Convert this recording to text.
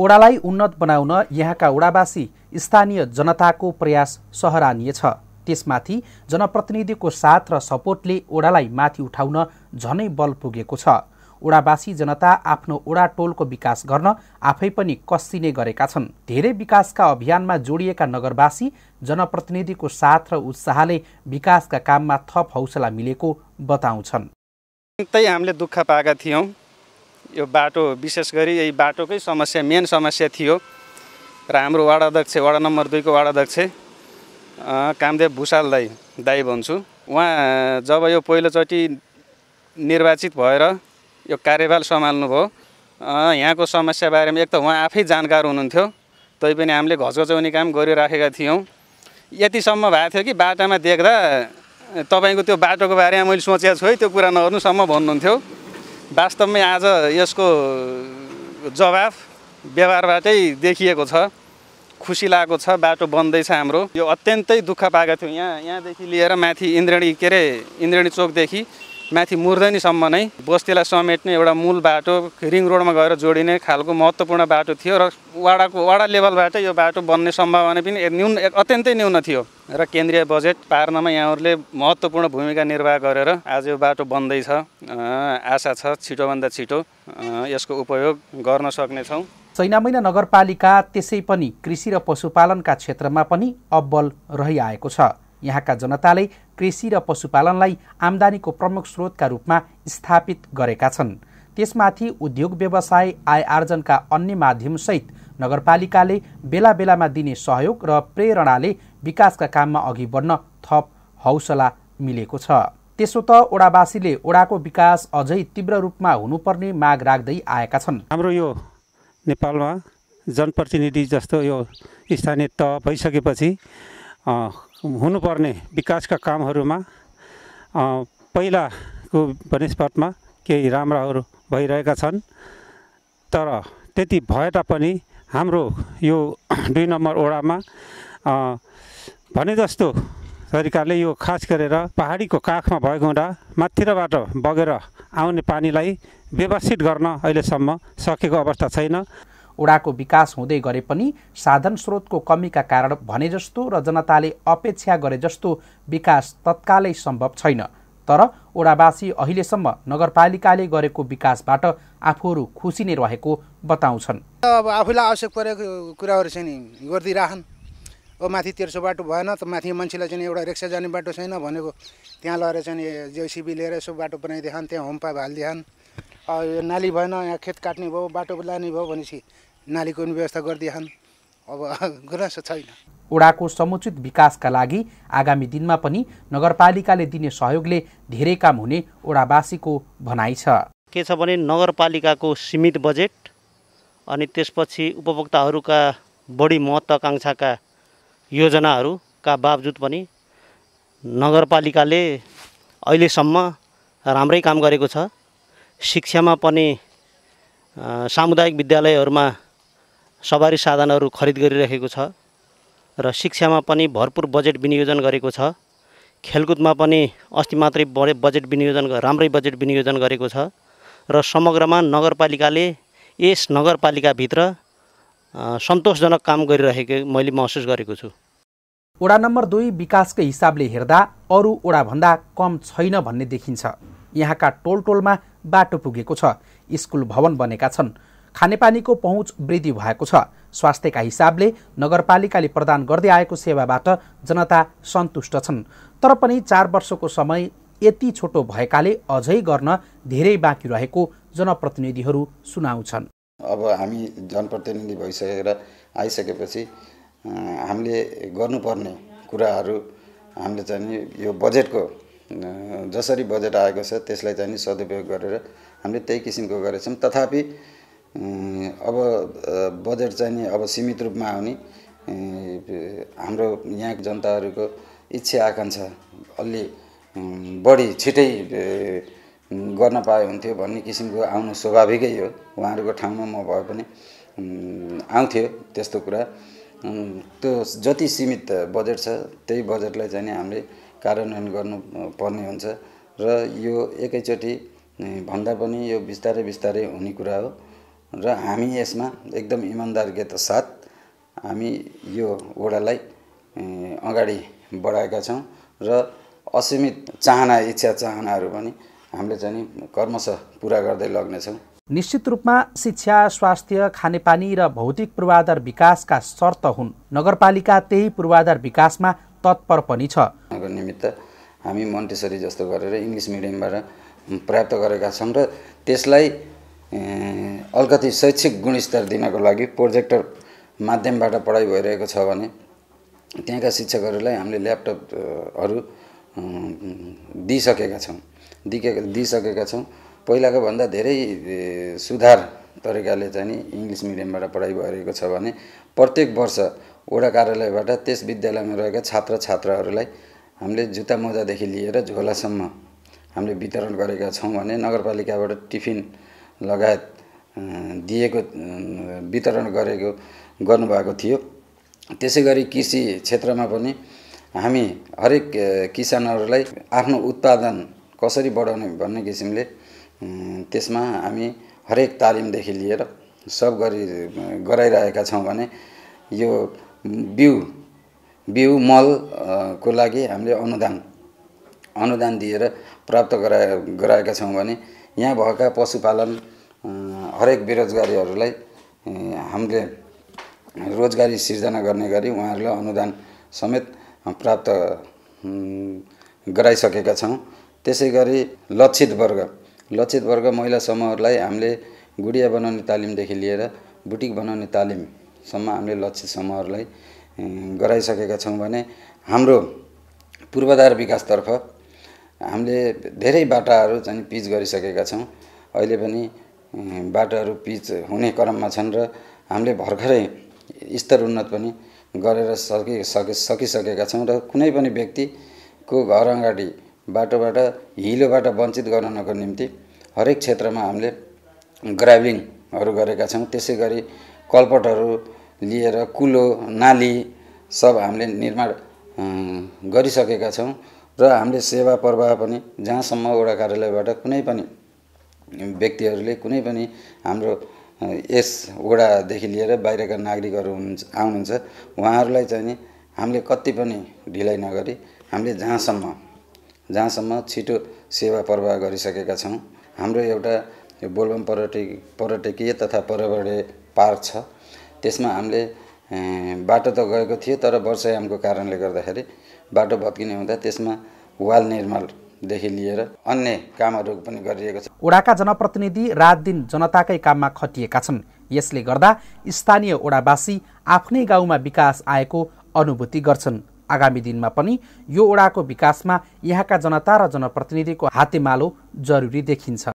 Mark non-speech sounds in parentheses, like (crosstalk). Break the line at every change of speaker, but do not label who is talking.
ओडालाई उन्नत बनाउन यहाँका ओडावासी स्थानीय जनताको प्रयास सहरानीय छ त्यसमाथि जनप्रतिनिधिको साथ र सपोर्टले ओडालाई माथि उठाउन झनै बल पुगेको छ ओडावासी जनता आफ्नो ओडा टोलको विकास गर्न आफै पनि कसिने गरेका छन् धेरै विकासका अभियानमा जोडिएका नगरवासी जनप्रतिनिधिको साथ र उत्साहले विकासका काममा थप हौसला मिलेको बताउँछन्
हामीले दुःख पाएका थियौँ यो बाटो विशेष गरी यही बाटोकै समस्या मेन समस्या थियो र हाम्रो वाडा अध्यक्ष नम्बर दुईको वार्ड अध्यक्ष कामदेव भुषाल दाई दाई भन्छु उहाँ जब यो पहिलोचोटि निर्वाचित भएर यो कार्यभार सम्हाल्नुभयो यहाँको समस्याबारेमा एक त उहाँ आफै जानकार हुनुहुन्थ्यो तैपनि हामीले घचघचाउने काम गरिराखेका थियौँ यतिसम्म भएको थियो कि बाटामा देख्दा तपाईँको त्यो बाटोको बारेमा मैले सोचेको छु है त्यो कुरा नगर्नुसम्म भन्नुहुन्थ्यो वास्तवमै आज यसको जवाफ व्यवहारबाटै देखिएको छ खुसी लागेको छ बाटो बन्दैछ हाम्रो यो अत्यन्तै दुःख पाएको थियो यहाँ यहाँदेखि लिएर माथि इन्द्रणी के अरे इन्द्रेणी चोकदेखि माथि मुर्दनीसम्म नै बस्तीलाई समेट्ने एउटा मूल बाटो रिङ रोडमा गएर जोडिने खालको महत्त्वपूर्ण बाटो थियो र वाडाको वाडा लेभलबाट यो बाटो बन्ने सम्भावना पनि न्यून अत्यन्तै न्यून थियो र केन्द्रीय बजेट पार्नमा यहाँहरूले महत्त्वपूर्ण भूमिका निर्वाह गरेर आज यो बाटो बन्दैछ आशा छ छिटोभन्दा छिटो यसको उपयोग गर्न सक्नेछौँ
सैनामैना नगरपालिका त्यसै पनि कृषि र पशुपालनका क्षेत्रमा पनि अब्बल रहिआएको छ यहाँका जनताले कृषि र पशुपालनलाई आम्दानीको प्रमुख स्रोतका रूपमा स्थापित गरेका छन् त्यसमाथि उद्योग व्यवसाय आय आर्जनका अन्य माध्यमसहित नगरपालिकाले बेला बेलामा दिने सहयोग र प्रेरणाले विकासका काममा अघि बढ्न थप हौसला मिलेको छ त्यसो त ओडावासीले ओडाको विकास अझै तीव्र रूपमा हुनुपर्ने माग राख्दै आएका छन् हाम्रो यो नेपालमा जनप्रतिनिधि जस्तो यो स्थानीय तह भइसकेपछि
हुनुपर्ने विकासका कामहरूमा पहिलाको वनस्पतमा केही राम्राहरू भइरहेका छन् तर त्यति भए तापनि हाम्रो यो (clears throat) दुई नम्बर ओडामा भने जस्तो तरिकाले यो खास गरेर पहाडीको काखमा भएको हुँदा माथिबाट बगेर
आउने पानीलाई व्यवस्थित गर्न अहिलेसम्म सकेको अवस्था छैन ओडाको विकास हुँदै गरे पनि साधन स्रोतको कमीका कारण भने जस्तो र जनताले अपेक्षा गरे जस्तो विकास तत्कालै सम्भव छैन तर ओडावासी अहिलेसम्म नगरपालिकाले गरेको विकासबाट आफूहरू खुसी नै रहेको बताउँछन् अब आफूलाई आवश्यक परेको कुराहरू चाहिँ नि गरिदिइराखन् अब माथि तेर्सो बाटो भएन त माथि मान्छेलाई चाहिँ एउटा रिक्सा जाने बाटो छैन भनेको त्यहाँ लगेर चाहिँ जेसिबी लिएर यसो बाटो बनाइदिएन त्यहाँ होम पाइप हालिदिएन यो नाली भएन यहाँ खेत काट्ने भयो बाटो लाने भयो भनेपछि नालीको पनि व्यवस्था गरिदिएछन् अब (laughs) गुनासो छैन ओडाको समुचित विकासका लागि आगामी दिनमा पनि नगरपालिकाले दिने सहयोगले धेरै काम हुने ओडावासीको भनाइ छ
के छ भने नगरपालिकाको सीमित बजेट अनि त्यसपछि उपभोक्ताहरूका बढी महत्त्वाकाङ्क्षाका योजनाहरूका बावजुद पनि नगरपालिकाले अहिलेसम्म राम्रै काम गरेको छ शिक्षामा पनि सामुदायिक विद्यालयहरूमा सवारी साधनहरू खरिद गरिरहेको छ र शिक्षामा पनि भरपूर बजेट विनियोजन गरेको छ खेलकुदमा पनि अस्ति मात्रै बढे बजेट विनियोजन राम्रै बजेट विनियोजन गरेको छ र समग्रमा नगरपालिकाले यस नगरपालिकाभित्र सन्तोषजनक काम गरिरहेको मैले महसुस गरेको छु
वडा नम्बर दुई विकासकै हिसाबले हेर्दा अरू वडाभन्दा कम छैन भन्ने देखिन्छ यहाँका टोल टोलमा बाटो पुगेको छ स्कुल भवन बनेका छन् खानेपानीको पहुँच वृद्धि भएको छ स्वास्थ्यका हिसाबले नगरपालिकाले प्रदान गर्दै आएको सेवाबाट जनता सन्तुष्ट छन् तर पनि चार वर्षको समय यति छोटो भएकाले अझै गर्न धेरै बाँकी रहेको जनप्रतिनिधिहरू सुनाउँछन्
अब हामी जनप्रतिनिधि भइसकेर आइसकेपछि हामीले गर्नुपर्ने कुराहरू हामीले चाहिँ यो बजेटको जसरी बजेट आएको छ त्यसलाई चाहिँ सदुपयोग गरेर हामीले त्यही किसिमको गरेछौँ तथापि अब बजेट चाहिँ नि अब सीमित रूपमा आउने हाम्रो यहाँको जनताहरूको इच्छा आकाङ्क्षा अलि बढी छिटै गर्न पाए हुन्थ्यो भन्ने किसिमको आउनु स्वाभाविकै हो उहाँहरूको ठाउँमा म भए पनि आउँथ्यो त्यस्तो कुरा त्यो जति सीमित बजेट छ त्यही बजेटलाई चाहिँ हामीले कार्यान्वयन गर्नुपर्ने हुन्छ र यो एकैचोटि भन्दा पनि यो बिस्तारै बिस्तारै हुने कुरा हो र हामी यसमा एकदम इमान्दारीका साथ हामी यो वडालाई अगाडि बढाएका छौँ र असीमित चाहना इच्छा चाहनाहरू पनि हामीले चाहिँ कर्मशः पुरा गर्दै लग्नेछौँ
निश्चित रूपमा शिक्षा स्वास्थ्य खानेपानी र भौतिक पूर्वाधार विकासका शर्त हुन् नगरपालिका त्यही पूर्वाधार विकासमा तत्पर पनि छ
निमित्त हामी मन्टेसरी जस्तो गरेर इङ्ग्लिस मिडियमबाट प्राप्त गरेका छौँ र त्यसलाई अलिकति शैक्षिक गुणस्तर दिनको लागि प्रोजेक्टर माध्यमबाट पढाइ भइरहेको छ भने त्यहाँका शिक्षकहरूलाई हामीले ल्यापटपहरू दिइसकेका छौँ दिके दिइसकेका छौँ पहिलाको भन्दा धेरै सुधार तरिकाले चाहिँ नि इङ्ग्लिस मिडियमबाट पढाइ भइरहेको छ भने प्रत्येक वर्ष वडा कार्यालयबाट त्यस विद्यालयमा रहेका छात्र छात्राहरूलाई हामीले जुत्ता मोजादेखि लिएर झोलासम्म हामीले वितरण गरेका छौँ भने नगरपालिकाबाट टिफिन लगायत दिएको वितरण गरेको गर्नुभएको थियो त्यसै गरी कृषि क्षेत्रमा पनि हामी हरेक किसानहरूलाई आफ्नो उत्पादन कसरी बढाउने भन्ने किसिमले त्यसमा हामी हरेक तालिमदेखि लिएर सब गरी गराइरहेका छौँ भने यो बिउ बिउ मल को लागि हामीले अनुदान अनुदान दिएर प्राप्त गरा गराएका छौँ भने यहाँ भएका पशुपालन हरेक बेरोजगारीहरूलाई हामीले रोजगारी सिर्जना गर्ने गरी उहाँहरूलाई अनुदान समेत प्राप्त गराइसकेका छौँ त्यसै गरी लक्षित वर्ग लक्षित वर्ग महिला समूहहरूलाई हामीले गुडिया बनाउने तालिमदेखि लिएर बुटिक बनाउने तालिमसम्म हामीले लक्षित समूहहरूलाई गराइसकेका छौँ भने हाम्रो पूर्वाधार विकासतर्फ हामीले धेरै बाटाहरू चाहिँ पिच गरिसकेका छौँ अहिले पनि बाटोहरू पिच हुने क्रममा छन् र हामीले भर्खरै स्तर उन्नत पनि गरेर सकि सकि सकिसकेका छौँ र कुनै पनि व्यक्तिको घर अगाडि बाटोबाट हिलोबाट वञ्चित गराउनको निम्ति हरेक क्षेत्रमा हामीले ग्राभिङहरू गरेका छौँ त्यसै गरी कलपटहरू लिएर कुलो नाली सब हामीले निर्माण गरिसकेका छौँ र हामीले सेवा प्रवाह पनि जहाँसम्म वडा कार्यालयबाट कुनै पनि व्यक्तिहरूले कुनै पनि हाम्रो यस वडादेखि लिएर बाहिरका नागरिकहरू हुनुहुन्छ आउनुहुन्छ उहाँहरूलाई चाहिँ नि हामीले कति पनि ढिलाइ नगरी हामीले जहाँसम्म जहाँसम्म छिटो सेवा प्रवाह गरिसकेका छौँ हाम्रो एउटा यो बोलबम पर्यटक पर्यटकीय तथा पर्यावरणीय पार्क छ त्यसमा हामीले बाटो त गएको थियो तर वर्षायामको कारणले गर्दाखेरि बाटो भत्किने हुँदा त्यसमा वाल निर्माण देखि लिएर अन्य कामहरू पनि गरिएको छ
ओडाका जनप्रतिनिधि रात दिन जनताकै काममा खटिएका छन् यसले गर्दा स्थानीय ओडावासी आफ्नै गाउँमा विकास आएको अनुभूति गर्छन् आगामी दिनमा पनि यो ओडाको विकासमा यहाँका जनता र जनप्रतिनिधिको हातेमालो जरुरी देखिन्छ